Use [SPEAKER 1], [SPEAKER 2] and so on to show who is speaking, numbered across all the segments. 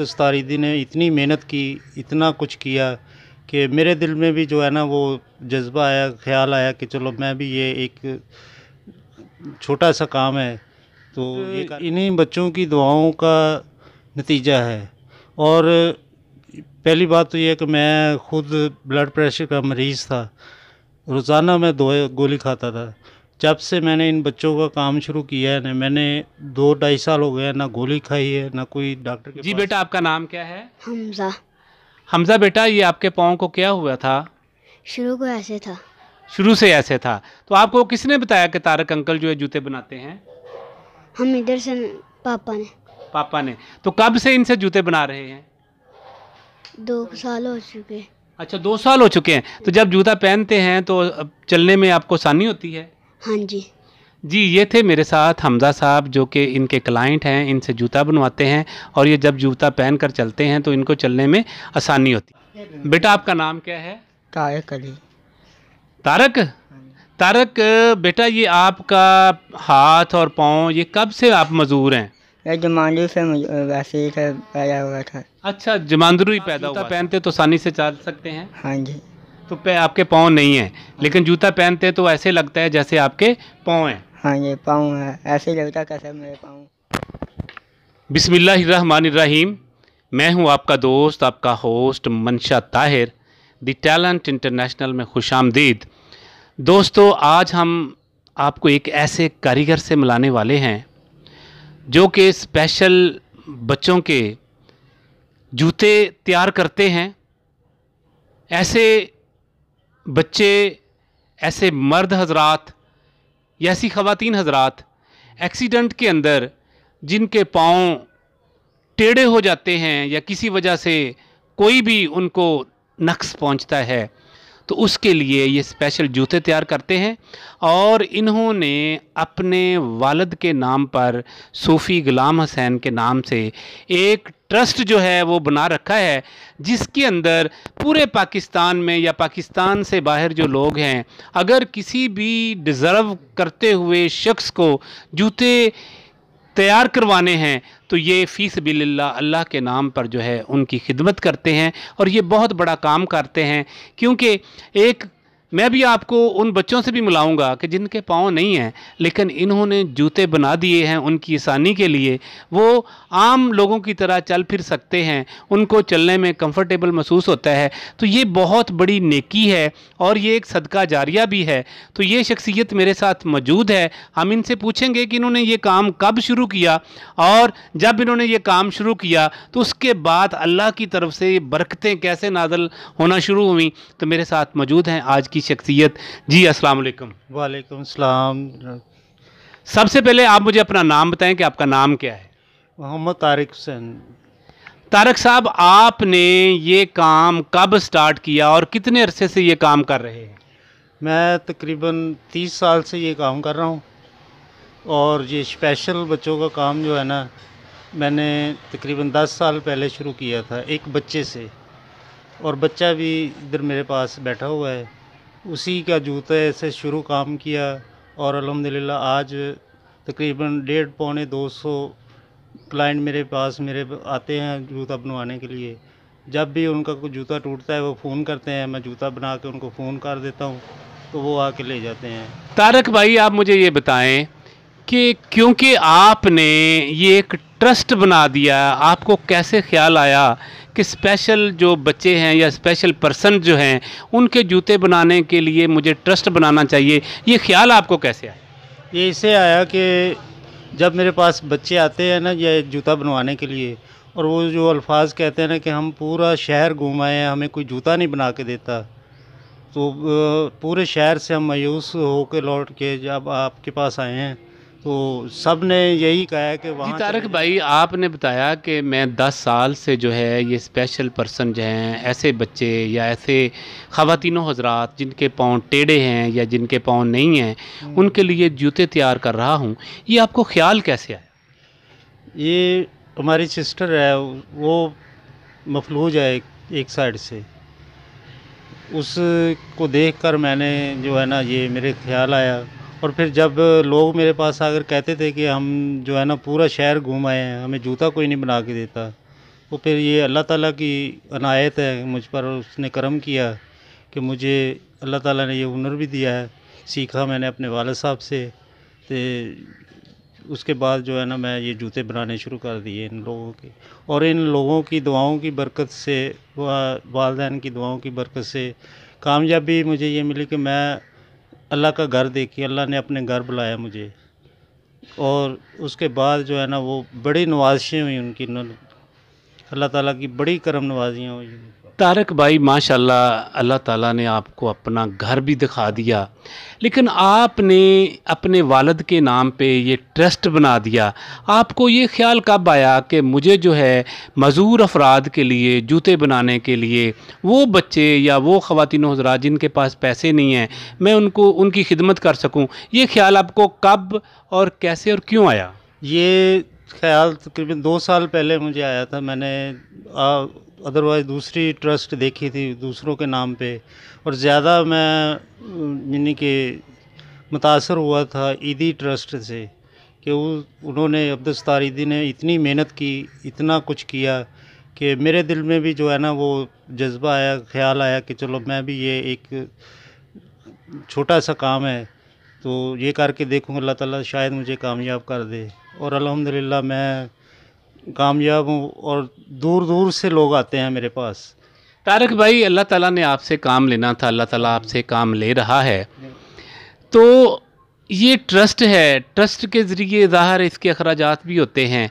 [SPEAKER 1] दस्तारीदी ने इतनी मेहनत की इतना कुछ किया कि मेरे दिल में भी जो है ना वो जज्बा आया ख्याल आया कि चलो मैं भी ये एक छोटा सा काम है तो, तो इन्हीं बच्चों की दुआओं का नतीजा है और पहली बात तो ये कि मैं ख़ुद ब्लड प्रेशर का मरीज़ था रोज़ाना मैं दो गोली खाता था जब से मैंने इन बच्चों का काम शुरू किया है ना मैंने दो ढाई साल हो गया ना गोली खाई है ना कोई डॉक्टर जी बेटा आपका नाम
[SPEAKER 2] क्या है हमजा
[SPEAKER 1] हमजा बेटा ये आपके पाँव को क्या हुआ था शुरू को ऐसे था
[SPEAKER 2] शुरू से ऐसे था तो आपको किसने बताया कि तारक अंकल जो है जूते बनाते हैं
[SPEAKER 1] हम इधर से पापा ने
[SPEAKER 2] पापा ने तो कब से इनसे जूते बना रहे हैं
[SPEAKER 1] दो साल हो चुके
[SPEAKER 2] अच्छा दो साल हो चुके हैं तो जब जूता पहनते हैं तो चलने में आपको आसानी होती है हाँ जी जी ये थे मेरे साथ हमजा साहब जो कि इनके क्लाइंट हैं इनसे जूता बनवाते हैं और ये जब जूता पहन कर चलते हैं तो इनको चलने में आसानी होती है बेटा आपका नाम क्या है तारक अली तारक हाँ तारक बेटा ये आपका हाथ और पाँव ये कब से आप मजदूर हैं
[SPEAKER 1] जमांडू से वैसे ही पैदा
[SPEAKER 2] हुआ था अच्छा जमांदरू ही पैदा हुआ पहनते तो आसानी से चल सकते हैं हाँ जी तो पे आपके पाँव नहीं है लेकिन जूता पहनते हैं तो ऐसे लगता है जैसे आपके पाँव हैं
[SPEAKER 1] हाँ ये पाँव है ऐसे लगता कैसे मेरे पाँव
[SPEAKER 2] बिसमीम मैं हूँ आपका दोस्त आपका होस्ट मंशा ताहिर द टैलेंट इंटरनेशनल में खुश आमदीद दोस्तों आज हम आपको एक ऐसे कारीगर से मिलाने वाले हैं जो कि स्पेशल बच्चों के जूते तैयार करते हैं ऐसे बच्चे ऐसे मर्द हजरात या ऐसी ख़वातीन हजरात एक्सीडेंट के अंदर जिनके पाँव टेढ़े हो जाते हैं या किसी वजह से कोई भी उनको नक्स पहुंचता है तो उसके लिए ये स्पेशल जूते तैयार करते हैं और इन्होंने अपने वालद के नाम पर सूफ़ी ग़ुलाम हसैन के नाम से एक ट्रस्ट जो है वो बना रखा है जिसके अंदर पूरे पाकिस्तान में या पाकिस्तान से बाहर जो लोग हैं अगर किसी भी डिज़र्व करते हुए शख्स को जूते तैयार करवाने हैं तो ये फ़ीस बिल्ला अल्लाह के नाम पर जो है उनकी खिदमत करते हैं और ये बहुत बड़ा काम करते हैं क्योंकि एक मैं भी आपको उन बच्चों से भी मिलाऊंगा कि जिनके पाँव नहीं हैं लेकिन इन्होंने जूते बना दिए हैं उनकी आसानी के लिए वो आम लोगों की तरह चल फिर सकते हैं उनको चलने में कंफर्टेबल महसूस होता है तो ये बहुत बड़ी नेकी है और ये एक सदका जारिया भी है तो ये शख्सियत मेरे साथ मौजूद है हम इनसे पूछेंगे कि इन्होंने ये काम कब शुरू किया और जब इन्होंने ये काम शुरू किया तो उसके बाद अल्लाह की तरफ से बरकतें कैसे नादल होना शुरू हुई तो मेरे साथ मौजूद हैं आज की की शख्सियत जी अस्सलाम वालेकुम वालेकुम सलाम सबसे पहले आप मुझे अपना नाम बताएं कि आपका नाम क्या
[SPEAKER 1] है मोहम्मद तारिक हुसैन
[SPEAKER 2] तारक साहब आपने ये काम कब स्टार्ट किया और कितने अरसे से ये काम कर रहे
[SPEAKER 1] हैं मैं तकरीबन तीस साल से ये काम कर रहा हूँ और ये स्पेशल बच्चों का काम जो है ना मैंने तकरीबन दस साल पहले शुरू किया था एक बच्चे से और बच्चा भी इधर मेरे पास बैठा हुआ है उसी का जूते से शुरू काम किया और अलहमदिल्ला आज तकरीबन डेढ़ पौने दो सौ क्लाइंट मेरे पास मेरे आते हैं जूता बनवाने के लिए जब भी उनका कोई जूता टूटता है वो फ़ोन करते हैं मैं जूता बना के उनको फ़ोन कर देता हूँ तो वो आके ले जाते हैं
[SPEAKER 2] तारक भाई आप मुझे ये बताएं कि क्योंकि आपने ये एक ट्रस्ट बना दिया आपको कैसे ख्याल आया कि स्पेशल जो बच्चे हैं या स्पेशल पर्सन जो हैं उनके जूते बनाने के लिए मुझे ट्रस्ट बनाना चाहिए ये ख्याल आपको कैसे आया
[SPEAKER 1] ये इससे आया कि जब मेरे पास बच्चे आते हैं ना ये जूता बनवाने के लिए और वो जो अल्फाज कहते हैं ना कि हम पूरा शहर घूम आए हैं हमें कोई जूता नहीं बना के देता तो पूरे शहर से हम मायूस होकर लौट के जब आपके पास आए हैं तो सब ने यही कहा है कि वहाँ तारक
[SPEAKER 2] भाई आपने बताया कि मैं 10 साल से जो है ये स्पेशल पर्सन जो हैं ऐसे बच्चे या ऐसे ख़वातिनों हजरात जिनके पाँव टेढ़े हैं या जिनके पाँव नहीं हैं हम्म। उनके लिए जूते तैयार कर रहा हूँ
[SPEAKER 1] ये आपको ख्याल कैसे आया ये हमारी सिस्टर है वो मफलूज है एक, एक साइड से उसको देख मैंने जो है ना ये मेरे ख्याल आया और फिर जब लोग मेरे पास आकर कहते थे कि हम जो है ना पूरा शहर घूम आए हैं हमें जूता कोई नहीं बना के देता तो फिर ये अल्लाह ताला की अनायत है मुझ पर उसने करम किया कि मुझे अल्लाह ताला ने ये हुनर भी दिया है सीखा मैंने अपने वालद साहब से तो उसके बाद जो है ना मैं ये जूते बनाने शुरू कर दिए इन लोगों के और इन लोगों की दुआओं की बरकत से वालदेन की दुआओं की बरकत से कामयाबी मुझे ये मिली कि मैं अल्लाह का घर देखिए अल्लाह ने अपने घर बुलाया मुझे और उसके बाद जो है ना वो बड़ी नवाजशें हुई उनकी अल्लाह ताला की बड़ी करम नवाजियाँ हुई
[SPEAKER 2] तारक भाई माशाल्लाह अल्लाह ताला ने आपको अपना घर भी दिखा दिया लेकिन आपने अपने वालद के नाम पे ये ट्रस्ट बना दिया आपको ये ख्याल कब आया कि मुझे जो है मज़ूर अफराद के लिए जूते बनाने के लिए वो बच्चे या वो ख़वान हजरा जिनके पास पैसे नहीं हैं मैं उनको उनकी खिदमत कर सकूँ ये ख्याल आपको कब और
[SPEAKER 1] कैसे और क्यों आया ये ख्याल तकरीबन दो साल पहले मुझे आया था मैंने अदरवाइज़ दूसरी ट्रस्ट देखी थी दूसरों के नाम पे और ज़्यादा मैं यानी कि मुतासर हुआ था ईदी ट्रस्ट से कि उन्होंने अब्दुलस्तार ईदी ने इतनी मेहनत की इतना कुछ किया कि मेरे दिल में भी जो है ना वो जज्बा आया ख्याल आया कि चलो मैं भी ये एक छोटा सा काम है तो ये करके देखूँगा अल्लाह ताला शायद मुझे कामयाब कर दे और अल्हम्दुलिल्लाह मैं कामयाब हूँ और दूर दूर से लोग आते हैं मेरे पास
[SPEAKER 2] तारक भाई अल्लाह ताला ने आपसे काम लेना था अल्लाह ताला आपसे काम ले रहा है तो ये ट्रस्ट है ट्रस्ट के ज़रिए ज़ाहिर इसके अखराज भी होते हैं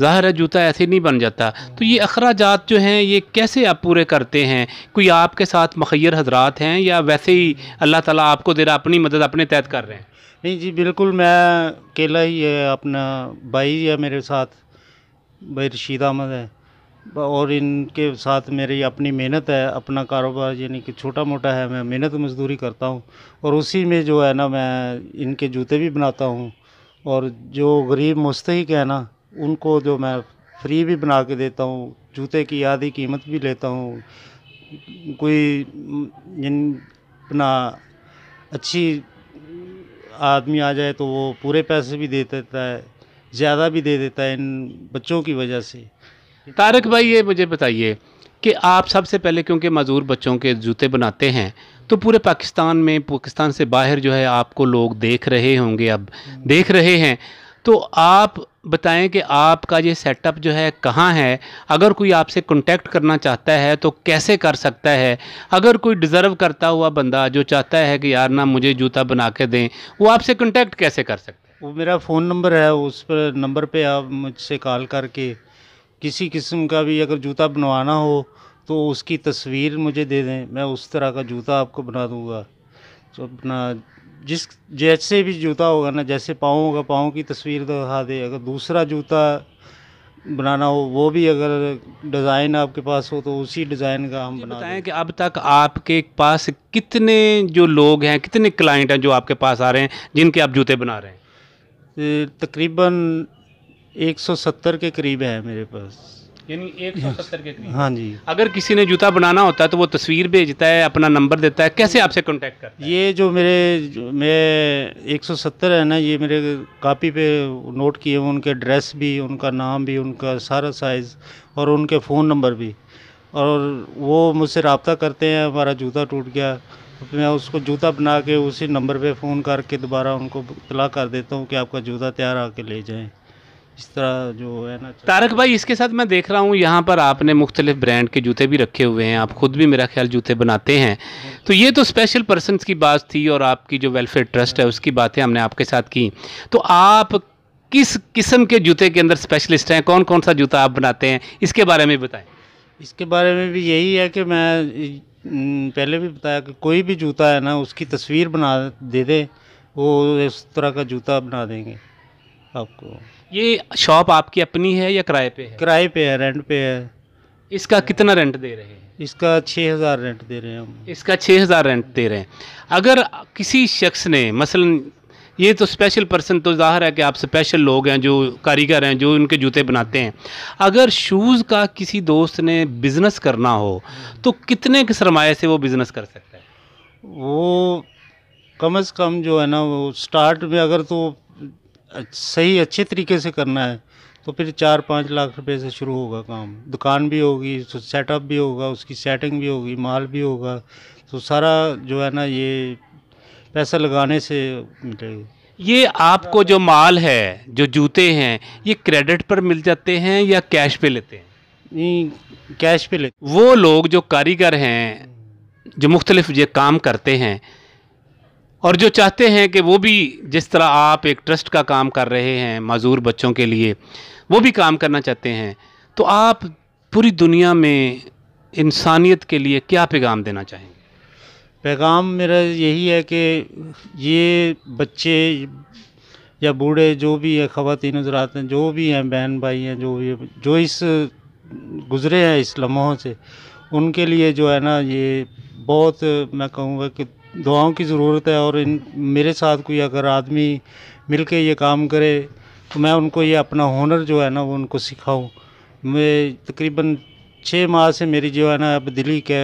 [SPEAKER 2] ज़ाहिर जूता ऐसे नहीं बन जाता तो ये अखराज जो हैं ये कैसे आप पूरे करते हैं कोई आपके साथ मखैर हजरात हैं या वैसे ही अल्लाह ताला आपको दे रहा अपनी मदद अपने तहत कर रहे हैं
[SPEAKER 1] नहीं जी बिल्कुल मैं अकेला ही है अपना भाई है मेरे साथ भाई रशीद अहमद है और इनके साथ मेरी अपनी मेहनत है अपना कारोबार यानी कि छोटा मोटा है मैं मेहनत मजदूरी करता हूँ और उसी में जो है ना मैं इनके जूते भी बनाता हूँ और जो गरीब मुस्तक है ना उनको जो मैं फ्री भी बना के देता हूँ जूते की आधी कीमत भी लेता हूँ कोई अपना अच्छी आदमी आ जाए तो वो पूरे पैसे भी दे देता है ज़्यादा भी दे देता है इन बच्चों की वजह से तारक भाई ये
[SPEAKER 2] मुझे बताइए कि आप सबसे पहले क्योंकि मज़दूर बच्चों के जूते बनाते हैं तो पूरे पाकिस्तान में पाकिस्तान से बाहर जो है आपको लोग देख रहे होंगे अब देख रहे हैं तो आप बताएं कि आपका ये सेटअप जो है कहाँ है अगर कोई आपसे कांटेक्ट करना चाहता है तो कैसे कर सकता है अगर कोई डिज़र्व करता हुआ बंदा जो चाहता है कि यार ना मुझे जूता बना के दें वो आपसे कांटेक्ट कैसे कर सकता
[SPEAKER 1] है वो मेरा फ़ोन नंबर है उस पर नंबर पे आप मुझसे कॉल करके किसी किस्म का भी अगर जूता बनवाना हो तो उसकी तस्वीर मुझे दे दें मैं उस तरह का जूता आपको बना दूँगा तो अपना जिस जैसे भी जूता होगा ना जैसे पाँव होगा पाँव की तस्वीर दिखा दे अगर दूसरा जूता बनाना हो वो भी अगर डिज़ाइन आपके पास हो तो उसी डिज़ाइन का हम बना बताएं कि अब तक आपके पास कितने
[SPEAKER 2] जो लोग हैं कितने क्लाइंट हैं जो आपके पास आ रहे हैं जिनके आप जूते बना रहे
[SPEAKER 1] हैं तकरीबन 170 के करीब है मेरे पास
[SPEAKER 2] यानी हाँ जी अगर किसी ने जूता बनाना होता है तो वो तस्वीर भेजता है अपना नंबर देता है कैसे आपसे कॉन्टेक्ट
[SPEAKER 1] कर ये जो मेरे मैं एक सौ सत्तर है ना ये मेरे कापी पे नोट किए हुए उनके एड्रेस भी उनका नाम भी उनका सारा साइज़ और उनके फ़ोन नंबर भी और वो मुझसे रबता करते हैं हमारा जूता टूट गया मैं उसको जूता बना के उसी नंबर पे फ़ोन करके दोबारा उनको इतला कर देता हूँ कि आपका जूता तैयार आके ले जाएँ इस तरह जो है ना तारक भाई इसके साथ मैं देख रहा हूँ यहाँ पर आपने
[SPEAKER 2] मुख्तलिफ ब्रांड के जूते भी रखे हुए हैं आप ख़ुद भी मेरा ख्याल जूते बनाते हैं तो ये तो स्पेशल पर्सन की बात थी और आपकी जो वेलफेयर ट्रस्ट है उसकी बातें हमने आपके साथ की तो आप किस किस्म के जूते के अंदर स्पेशलिस्ट हैं कौन कौन सा जूता आप बनाते हैं इसके बारे में बताएं
[SPEAKER 1] इसके बारे में भी यही है कि मैं पहले भी बताया कि कोई भी जूता है ना उसकी तस्वीर बना दे दे वो इस तरह का जूता बना देंगे आपको ये शॉप आपकी अपनी है या किराए पे है किराए पे है रेंट पे है
[SPEAKER 2] इसका कितना रेंट दे रहे हैं इसका छः हज़ार रेंट दे रहे हैं हम इसका छः हज़ार रेंट दे रहे हैं अगर किसी शख्स ने मसलन ये तो स्पेशल पर्सन तो जाहिर है कि आप स्पेशल लोग हैं जो कारीगर हैं जो उनके जूते बनाते हैं अगर शूज़ का किसी दोस्त ने बिज़नेस करना हो तो कितने के सरमाए से वो बिज़नेस कर सकता है
[SPEAKER 1] वो कम से कम जो है ना वो स्टार्ट में अगर तो सही अच्छे तरीके से करना है तो फिर चार पाँच लाख रुपए से शुरू होगा काम दुकान भी होगी सेटअप भी होगा उसकी सेटिंग भी होगी माल भी होगा तो सारा जो है ना ये पैसा लगाने से मिलेगा ये आपको जो माल है
[SPEAKER 2] जो जूते हैं ये क्रेडिट पर मिल जाते हैं या कैश पे लेते हैं नहीं कैश पे लेते वो लोग जो कारीगर हैं जो मुख्तलिफ ये काम करते हैं और जो चाहते हैं कि वो भी जिस तरह आप एक ट्रस्ट का काम कर रहे हैं मज़ूर बच्चों के लिए वो भी काम करना चाहते हैं तो आप पूरी दुनिया में इंसानियत के लिए क्या पैगाम देना चाहेंगे पैगाम मेरा
[SPEAKER 1] यही है कि ये बच्चे या बूढ़े जो भी है ख़वान हजरात हैं जो भी हैं बहन भाई हैं जो भी जो इस गुज़रे हैं इस लम्हों से उनके लिए जो है ना ये बहुत मैं कहूँगा कि दुआओं की ज़रूरत है और इन मेरे साथ कोई अगर आदमी मिल के ये काम करे तो मैं उनको ये अपना हुनर जो है ना वो उनको सिखाऊँ मैं तकरीबन छः माह से मेरी जो है ना अब दिल्ली के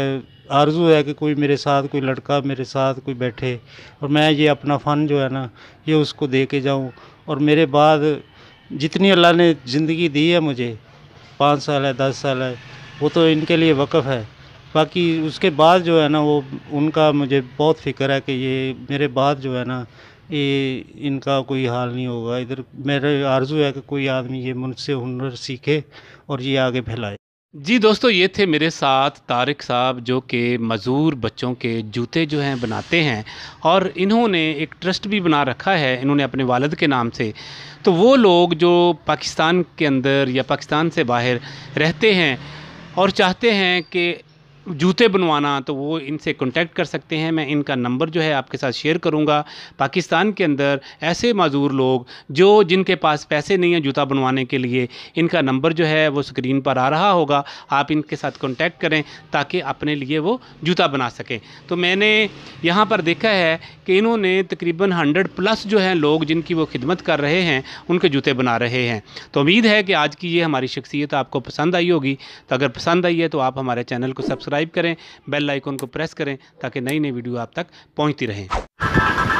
[SPEAKER 1] आरजू है कि कोई मेरे साथ कोई लड़का मेरे साथ कोई बैठे और मैं ये अपना फ़न जो है ना ये उसको दे के जाऊँ और मेरे बाद जितनी अल्लाह ने ज़िंदगी दी है मुझे पाँच साल है दस साल है वो तो इनके लिए वक़फ़ है बाकी उसके बाद जो है ना वो उनका मुझे बहुत फिक्र है कि ये मेरे बाद जो है ना ये इनका कोई हाल नहीं होगा इधर मेरे आरजू है कि कोई आदमी ये मुझसे हुनर सीखे और ये आगे फैलाए जी
[SPEAKER 2] दोस्तों ये थे मेरे साथ तारिक साहब जो कि मजूर बच्चों के जूते जो हैं बनाते हैं और इन्होंने एक ट्रस्ट भी बना रखा है इन्होंने अपने वालद के नाम से तो वो लोग जो पाकिस्तान के अंदर या पाकिस्तान से बाहर रहते हैं और चाहते हैं कि जूते बनवाना तो वो इनसे कॉन्टैक्ट कर सकते हैं मैं इनका नंबर जो है आपके साथ शेयर करूँगा पाकिस्तान के अंदर ऐसे मज़ूर लोग जो जिनके पास पैसे नहीं हैं जूता बनवाने के लिए इनका नंबर जो है वो स्क्रीन पर आ रहा होगा आप इनके साथ कॉन्टैक्ट करें ताकि अपने लिए वो जूता बना सकें तो मैंने यहाँ पर देखा है कि इन्होंने तकरीबन हंड्रेड प्लस जो हैं लोग जिनकी वो खिदमत कर रहे हैं उनके जूते बना रहे हैं तो उम्मीद है कि आज की ये हमारी शख्सियत आपको पसंद आई होगी तो अगर पसंद आई है तो आप हमारे चैनल को सब्सक्राइब सब्सक्राइब करें बेल आइकन को प्रेस करें ताकि नई नई वीडियो आप तक पहुँचती रहें